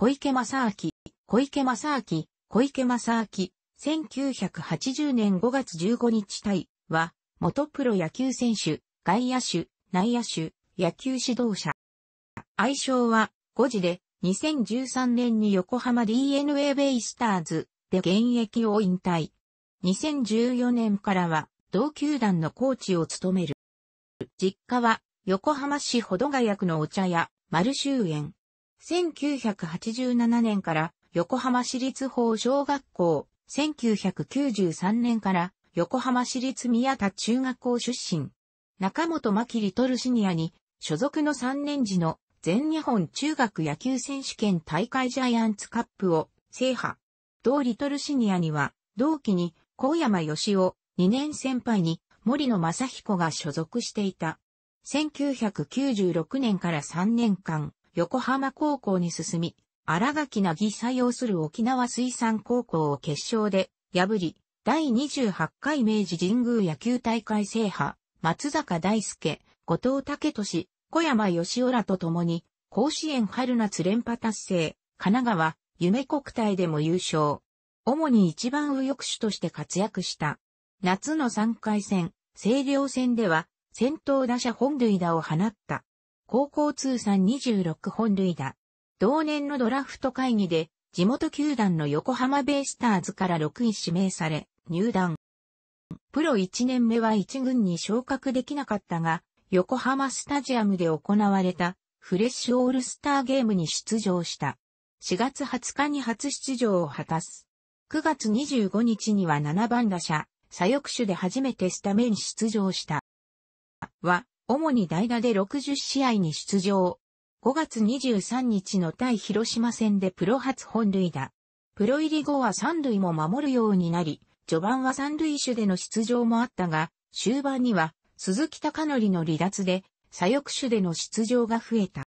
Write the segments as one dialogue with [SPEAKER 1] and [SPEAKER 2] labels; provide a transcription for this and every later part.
[SPEAKER 1] 小池正明、小池正明、小池正明、1980年5月15日対は、元プロ野球選手、外野手、内野手、野球指導者。愛称は、5時で、2013年に横浜 DNA ベイスターズで現役を引退。2014年からは、同球団のコーチを務める。実家は、横浜市保土ヶ谷区のお茶屋、丸周園。1987年から横浜市立法小学校、1993年から横浜市立宮田中学校出身。中本牧リトルシニアに所属の3年時の全日本中学野球選手権大会ジャイアンツカップを制覇。同リトルシニアには同期に高山義夫、2年先輩に森野正彦が所属していた。1996年から3年間、横浜高校に進み、荒垣なぎ採用する沖縄水産高校を決勝で破り、第28回明治神宮野球大会制覇、松坂大輔、後藤武俊、小山義雄らと共に、甲子園春夏連覇達成、神奈川、夢国体でも優勝。主に一番右翼手として活躍した。夏の3回戦、星稜戦では、先頭打者本塁打を放った。高校通算26本塁打。同年のドラフト会議で、地元球団の横浜ベイスターズから6位指名され、入団。プロ1年目は1軍に昇格できなかったが、横浜スタジアムで行われたフレッシュオールスターゲームに出場した。4月20日に初出場を果たす。9月25日には7番打者、左翼手で初めてスタメン出場した。は、主に代打で60試合に出場。5月23日の対広島戦でプロ初本塁打。プロ入り後は三塁も守るようになり、序盤は三塁手での出場もあったが、終盤には鈴木隆則の離脱で左翼手での出場が増えた。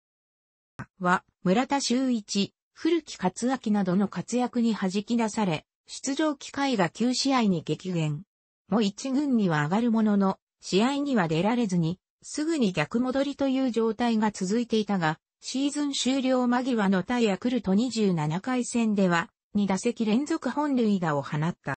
[SPEAKER 1] は、村田修一、古木克明などの活躍に弾き出され、出場機会が9試合に激減。もう一軍には上がるものの、試合には出られずに、すぐに逆戻りという状態が続いていたが、シーズン終了間際の対ヤクルト27回戦では、2打席連続本塁打を放った。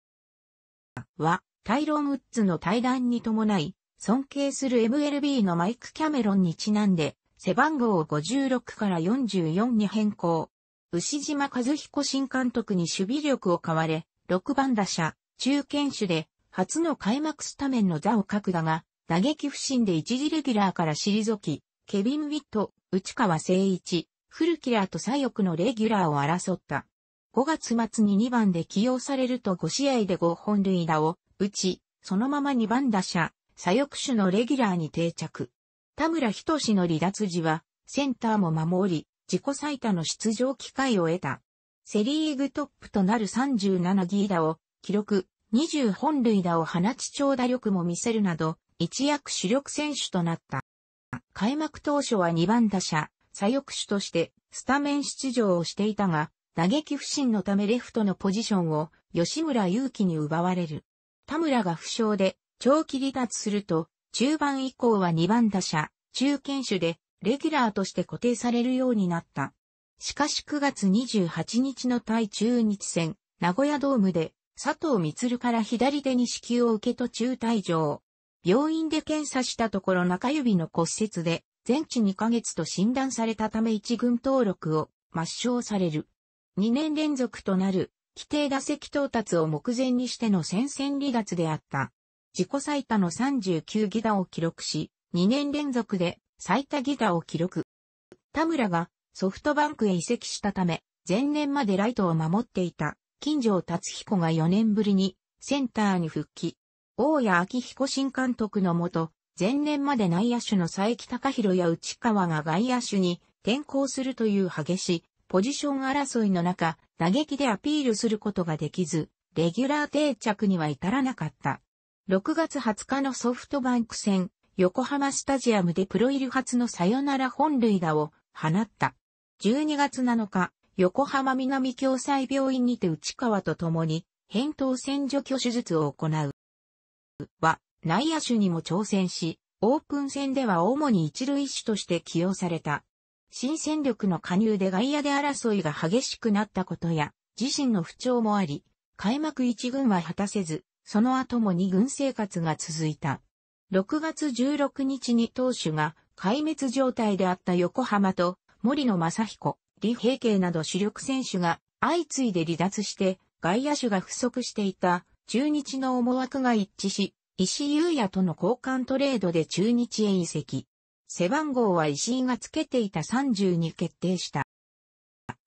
[SPEAKER 1] は、タイロン・ウッズの対談に伴い、尊敬する MLB のマイク・キャメロンにちなんで、背番号を56から44に変更。牛島和彦新監督に守備力を買われ、6番打者、中堅手で、初の開幕スタメンの座をくだが、打撃不振で一時レギュラーから退き、ケビン・ウィット、内川誠一、古ラーと左翼のレギュラーを争った。5月末に2番で起用されると5試合で5本塁打を打ち、そのまま2番打者、左翼手のレギュラーに定着。田村仁の離脱時は、センターも守り、自己最多の出場機会を得た。セリーグトップとなる37ギーダを記録、20本塁打を放ち長打力も見せるなど、一躍主力選手となった。開幕当初は2番打者、左翼手としてスタメン出場をしていたが、打撃不振のためレフトのポジションを吉村祐希に奪われる。田村が負傷で長期離脱すると、中盤以降は2番打者、中堅手でレギュラーとして固定されるようになった。しかし9月28日の対中日戦、名古屋ドームで佐藤光から左手に支給を受け途中退場。病院で検査したところ中指の骨折で、全治2ヶ月と診断されたため一軍登録を抹消される。2年連続となる、規定打席到達を目前にしての戦線離脱であった。自己最多の39ギ打を記録し、2年連続で最多ギ打を記録。田村がソフトバンクへ移籍したため、前年までライトを守っていた、金城達彦が4年ぶりにセンターに復帰。大谷昭彦新監督のもと、前年まで内野手の佐伯隆弘や内川が外野手に転向するという激しいポジション争いの中、打撃でアピールすることができず、レギュラー定着には至らなかった。6月20日のソフトバンク戦、横浜スタジアムでプロ入り初のサヨナラ本塁打を放った。12月7日、横浜南共済病院にて内川と共に、扁桃腺除去手術を行う。は内野手にも挑戦し、オープン戦では主に一塁手として起用された。新戦力の加入で外野で争いが激しくなったことや、自身の不調もあり、開幕1軍は果たせず、その後も2軍生活が続いた。6月16日に投手が壊滅状態であった横浜と森野正彦、李平慶など主力選手が相次いで離脱して外野手が不足していた中日の思惑が一致し、石井優也との交換トレードで中日へ移籍。背番号は石井がつけていた30に決定した。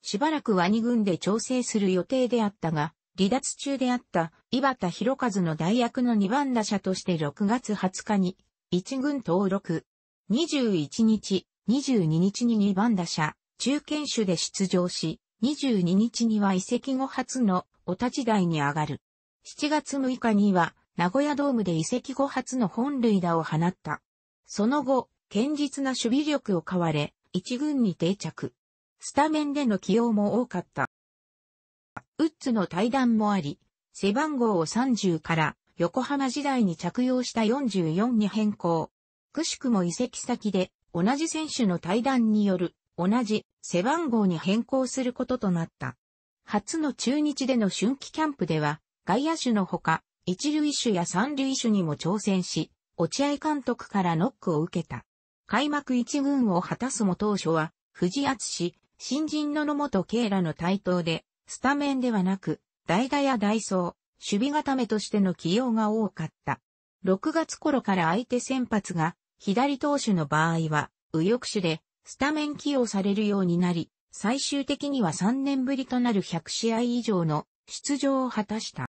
[SPEAKER 1] しばらくは2軍で調整する予定であったが、離脱中であった井端博和の代役の2番打者として6月20日に1軍登録。21日、22日に2番打者、中堅手で出場し、22日には移籍後初のお立ち台に上がる。7月6日には、名古屋ドームで移籍後初の本塁打を放った。その後、堅実な守備力を買われ、一軍に定着。スタメンでの起用も多かった。ウッズの対談もあり、背番号を30から横浜時代に着用した44に変更。くしくも移籍先で同じ選手の対談による同じ背番号に変更することとなった。初の中日での春季キャンプでは外野手のほか、一塁手や三塁手にも挑戦し、落合監督からノックを受けた。開幕一軍を果たすも当初は、藤厚氏、新人の野本慶らの台頭で、スタメンではなく、代打や代走、守備固めとしての起用が多かった。6月頃から相手先発が、左投手の場合は、右翼手で、スタメン起用されるようになり、最終的には3年ぶりとなる100試合以上の出場を果たした。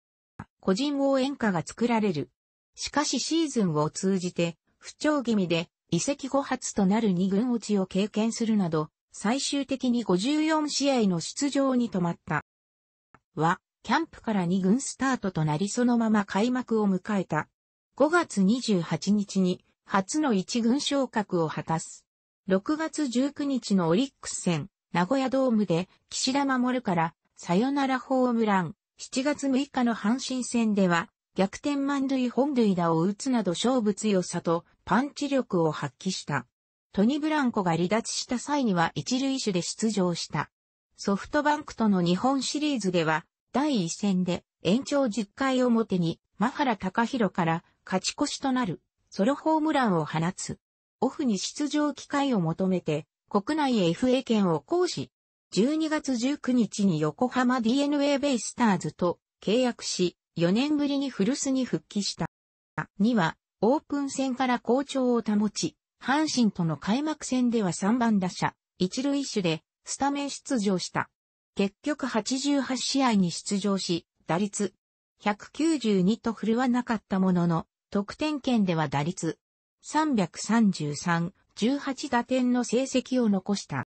[SPEAKER 1] 個人応援歌が作られる。しかしシーズンを通じて、不調気味で、移籍後初となる2軍落ちを経験するなど、最終的に54試合の出場に止まった。は、キャンプから2軍スタートとなりそのまま開幕を迎えた。5月28日に初の1軍昇格を果たす。6月19日のオリックス戦、名古屋ドームで岸田守からサヨナラホームラン、7月6日の阪神戦では、逆転満塁本塁打を打つなど勝負強さとパンチ力を発揮した。トニ・ブランコが離脱した際には一塁手で出場した。ソフトバンクとの日本シリーズでは、第1戦で延長10回表に、マハラ・タカヒロから勝ち越しとなるソロホームランを放つ。オフに出場機会を求めて、国内へ FA 権を行使12月19日に横浜 DNA ベイスターズと契約し、4年ぶりに古巣に復帰した。2は、オープン戦から好調を保ち、阪神との開幕戦では3番打者、一塁手で、スタメン出場した。結局88試合に出場し、打率192と振るわなかったものの、得点圏では打率333、18打点の成績を残した。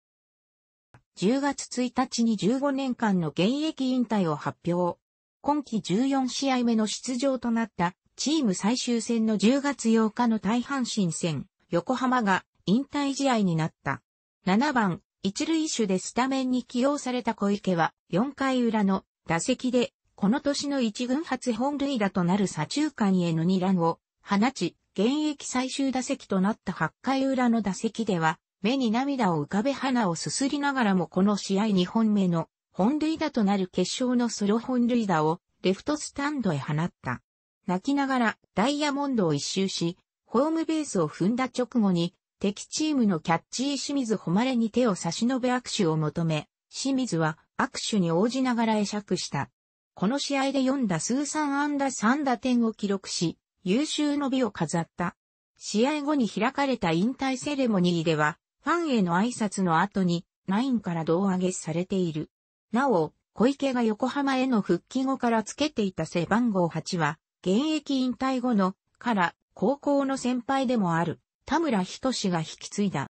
[SPEAKER 1] 10月1日に15年間の現役引退を発表。今季14試合目の出場となったチーム最終戦の10月8日の大阪神戦、横浜が引退試合になった。7番、一塁手でスタメンに起用された小池は4回裏の打席で、この年の一軍初本塁打となる左中間への2ランを放ち、現役最終打席となった8回裏の打席では、目に涙を浮かべ鼻をすすりながらもこの試合2本目の本塁打となる決勝のソロ本塁打をレフトスタンドへ放った。泣きながらダイヤモンドを一周し、ホームベースを踏んだ直後に敵チームのキャッチー清水誉れに手を差し伸べ握手を求め、清水は握手に応じながら会釈した。この試合で4打数3安打3打点を記録し、優秀の美を飾った。試合後に開かれた引退セレモニーでは、ファンへの挨拶の後に、ナインから胴上げされている。なお、小池が横浜への復帰後からつけていた背番号8は、現役引退後の、から高校の先輩でもある、田村志が引き継いだ。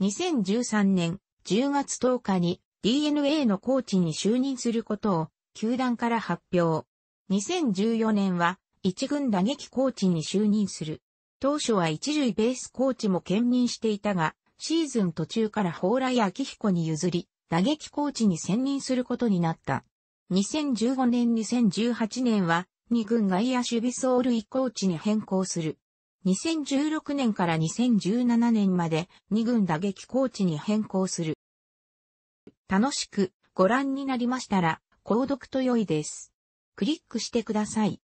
[SPEAKER 1] 2013年10月10日に DNA のコーチに就任することを球団から発表。2014年は一軍打撃コーチに就任する。当初は一塁ベースコーチも兼任していたが、シーズン途中から蓬莱秋彦に譲り、打撃コーチに専任することになった。2015年2018年は、二軍外野守備走塁コーチに変更する。2016年から2017年まで二軍打撃コーチに変更する。楽しくご覧になりましたら、購読と良いです。クリックしてください。